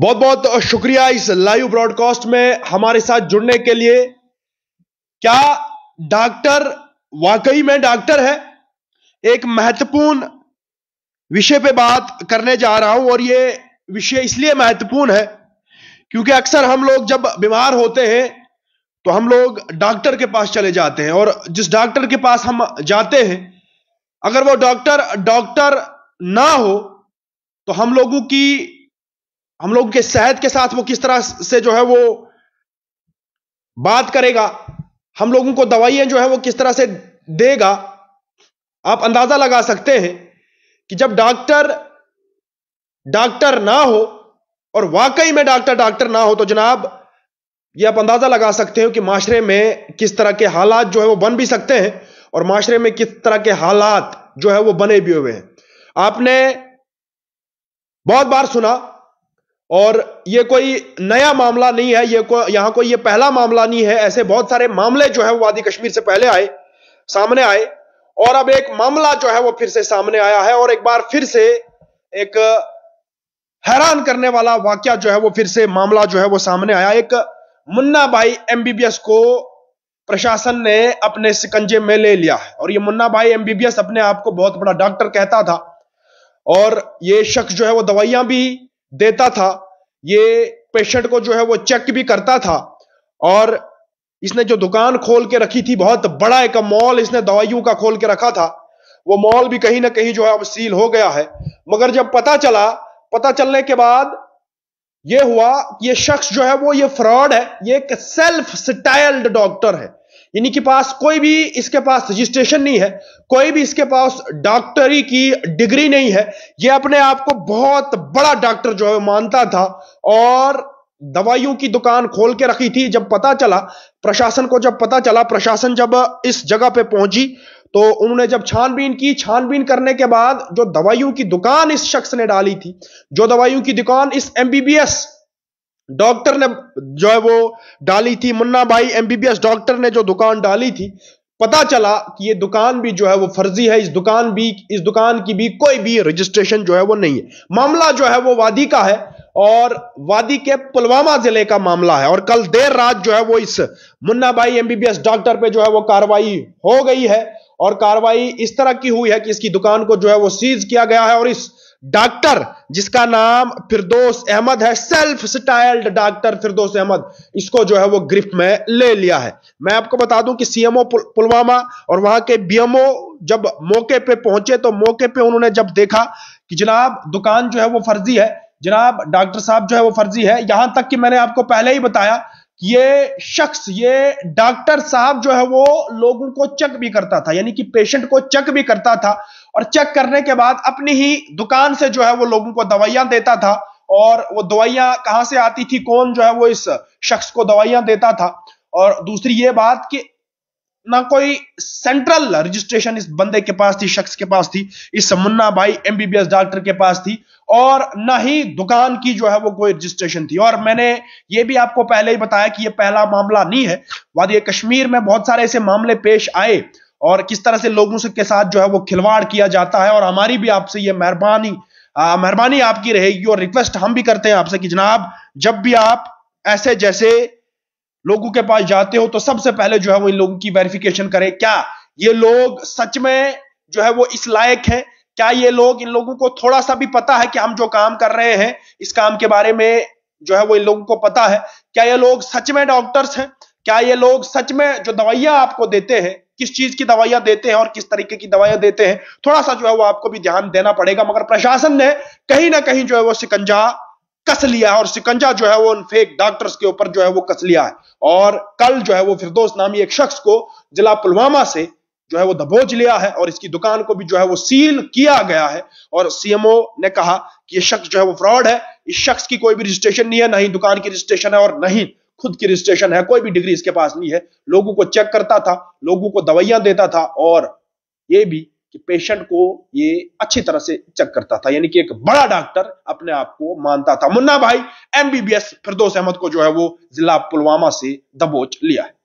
बहुत बहुत शुक्रिया इस लाइव ब्रॉडकास्ट में हमारे साथ जुड़ने के लिए क्या डॉक्टर वाकई में डॉक्टर है एक महत्वपूर्ण विषय पे बात करने जा रहा हूं और ये विषय इसलिए महत्वपूर्ण है क्योंकि अक्सर हम लोग जब बीमार होते हैं तो हम लोग डॉक्टर के पास चले जाते हैं और जिस डॉक्टर के पास हम जाते हैं अगर वो डॉक्टर डॉक्टर ना हो तो हम लोगों की हम लोग के सेहत के साथ वो किस तरह से जो है वो बात करेगा हम लोगों को दवाइयां जो है वो किस तरह से देगा आप अंदाजा लगा सकते हैं कि जब डॉक्टर डॉक्टर ना हो और वाकई में डॉक्टर डॉक्टर ना हो तो जनाब ये आप अंदाजा लगा सकते हो कि माशरे में किस तरह के हालात जो है वो बन भी सकते हैं और माशरे में किस तरह के हालात जो है वो बने भी हुए हैं आपने बहुत बार सुना और ये कोई नया मामला नहीं है ये को यहां कोई ये पहला मामला नहीं है ऐसे बहुत सारे मामले जो है वो वादी कश्मीर से पहले आए सामने आए और अब एक मामला जो है वो फिर से सामने आया है और एक बार फिर से एक हैरान करने वाला वाक्य जो है वो फिर से मामला जो है वो सामने आया एक मुन्ना भाई एमबीबीएस को प्रशासन ने अपने सिकंजे में ले लिया है और ये मुन्ना भाई एमबीबीएस अपने आप को बहुत बड़ा डॉक्टर कहता था और ये शख्स जो है वो दवाइयां भी देता था ये पेशेंट को जो है वो चेक भी करता था और इसने जो दुकान खोल के रखी थी बहुत बड़ा एक मॉल इसने दवाइयों का खोल के रखा था वो मॉल भी कहीं ना कहीं जो है अब सील हो गया है मगर जब पता चला पता चलने के बाद ये हुआ ये शख्स जो है वो ये फ्रॉड है ये एक सेल्फ स्टाइल्ड डॉक्टर है इनके पास कोई भी इसके पास रजिस्ट्रेशन नहीं है कोई भी इसके पास डॉक्टरी की डिग्री नहीं है ये अपने आप को बहुत बड़ा डॉक्टर जो है मानता था और दवाइयों की दुकान खोल के रखी थी जब पता चला प्रशासन को जब पता चला प्रशासन जब इस जगह पे पहुंची तो उन्होंने जब छानबीन की छानबीन करने के बाद जो दवाइयों की दुकान इस शख्स ने डाली थी जो दवाइयों की दुकान इस एमबीबीएस डॉक्टर ने जो है वो डाली थी मुन्ना भाई एमबीबीएस डॉक्टर ने जो दुकान डाली थी पता चला कि ये दुकान भी जो है वो फर्जी है इस दुकान भी इस दुकान की भी कोई भी रजिस्ट्रेशन जो है वो नहीं है मामला जो है वो वादी का है और वादी के पुलवामा जिले का मामला है और कल देर रात जो है वो इस मुन्ना भाई एमबीबीएस डॉक्टर पे जो है वो कार्रवाई हो गई है और कार्रवाई इस तरह की हुई है कि इसकी दुकान को जो है वो सीज किया गया है और इस डॉक्टर जिसका नाम फिरदोस अहमद है self styled doctor Firdous Ahmad इसको जो है वो ग्रिफ्ट में ले लिया है मैं आपको बता दूं कि सीएमओ पुलवामा और वहां के बीएमओ जब मौके पे पहुंचे तो मौके पे उन्होंने जब देखा कि जनाब दुकान जो है वो फर्जी है जनाब डॉक्टर साहब जो है वो फर्जी है यहां तक कि मैंने आपको पहले ही बताया ये शख्स ये डॉक्टर साहब जो है वो लोगों को चेक भी करता था यानी कि पेशेंट को चेक भी करता था और चेक करने के बाद अपनी ही दुकान से जो है वो लोगों को दवाइयां देता था और वो दवाइयां कहां से आती थी कौन जो है वो इस शख्स को दवाइयां देता था और दूसरी ये बात कि ना कोई सेंट्रल रजिस्ट्रेशन इस बंदे के पास थी शख्स के पास थी इस मुन्ना भाई एमबीबीएस डॉक्टर के पास थी और ना ही दुकान की जो है वो कोई रजिस्ट्रेशन थी और मैंने ये भी आपको पहले ही बताया कि ये पहला मामला नहीं है वादी कश्मीर में बहुत सारे ऐसे मामले पेश आए और किस तरह से लोगों से के साथ जो है वो खिलवाड़ किया जाता है और हमारी भी आपसे ये मेहरबानी मेहरबानी आपकी रहेगी और रिक्वेस्ट हम भी करते हैं आपसे कि जनाब जब भी आप ऐसे जैसे लोगों के पास जाते हो तो सबसे पहले जो है वो इन लोगों की वेरिफिकेशन करें क्या ये लोग सच में जो है वो इस लायक है क्या ये लोग इन लोगों को थोड़ा सा भी पता है कि हम जो काम कर रहे हैं इस काम के बारे में जो है वो इन लोगों को पता है क्या ये लोग सच में डॉक्टर्स हैं क्या ये लोग सच में जो दवाइयां आपको देते हैं किस चीज की दवाइयां देते हैं और किस तरीके की दवाइयां देते हैं थोड़ा सा जो है वो आपको भी ध्यान देना पड़ेगा मगर प्रशासन ने कहीं ना कहीं जो है वो शिकंजा कस लिया है और शिकंजा जो है वो उन फेक डॉक्टर्स के ऊपर जो है वो कस लिया है और कल जो है वो फिरदोस नामी एक शख्स को जिला पुलवामा से जो है वो दबोच लिया है और इसकी दुकान को भी जो है वो सील किया गया है और सीएमओ ने कहा कि ये शख्स जो है वो फ्रॉड है इस शख्स की कोई भी रजिस्ट्रेशन नहीं है ना ही दुकान की रजिस्ट्रेशन है और ना ही खुद की रजिस्ट्रेशन है कोई भी डिग्री इसके पास नहीं है लोगों को चेक करता था लोगों को दवाइयां देता था और ये भी कि पेशेंट को ये अच्छी तरह से चेक करता था यानी कि एक बड़ा डॉक्टर अपने आप को मानता था मुन्ना भाई एमबीबीएस फिरदोस अहमद को जो है वो जिला पुलवामा से दबोच लिया है